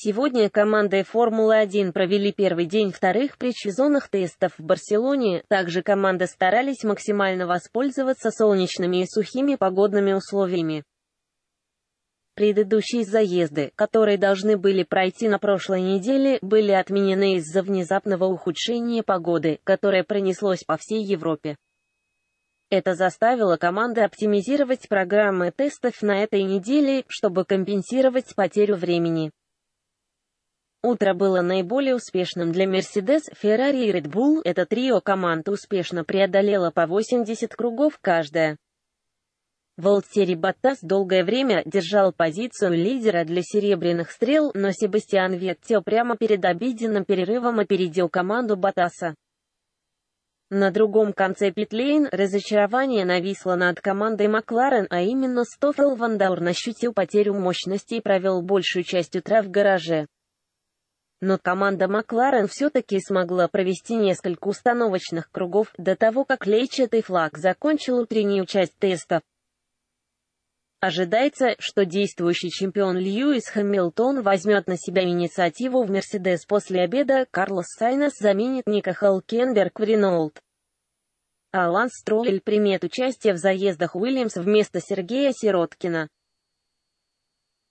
Сегодня команды «Формулы-1» провели первый день вторых предсезонных тестов в Барселоне. Также команды старались максимально воспользоваться солнечными и сухими погодными условиями. Предыдущие заезды, которые должны были пройти на прошлой неделе, были отменены из-за внезапного ухудшения погоды, которое пронеслось по всей Европе. Это заставило команды оптимизировать программы тестов на этой неделе, чтобы компенсировать потерю времени. Утро было наиболее успешным для Mercedes, Ferrari и Red Bull. Это трио команд успешно преодолело по 80 кругов каждая. Волтери Баттас долгое время держал позицию лидера для серебряных стрел, но Себастьян Веттел прямо перед обеденным перерывом опередил команду Баттаса. На другом конце Питлейн разочарование нависло над командой Макларен, а именно Стофел Вандаурн ощутил потерю мощности и провел большую часть утра в гараже. Но команда Макларен все-таки смогла провести несколько установочных кругов до того, как лейчатый флаг закончил утреннюю часть тестов. Ожидается, что действующий чемпион Льюис Хэмилтон возьмет на себя инициативу в «Мерседес» после обеда, Карлос Сайнес заменит Ника Халкенберг в «Ренолд». Алан Стройль примет участие в заездах Уильямс вместо Сергея Сироткина.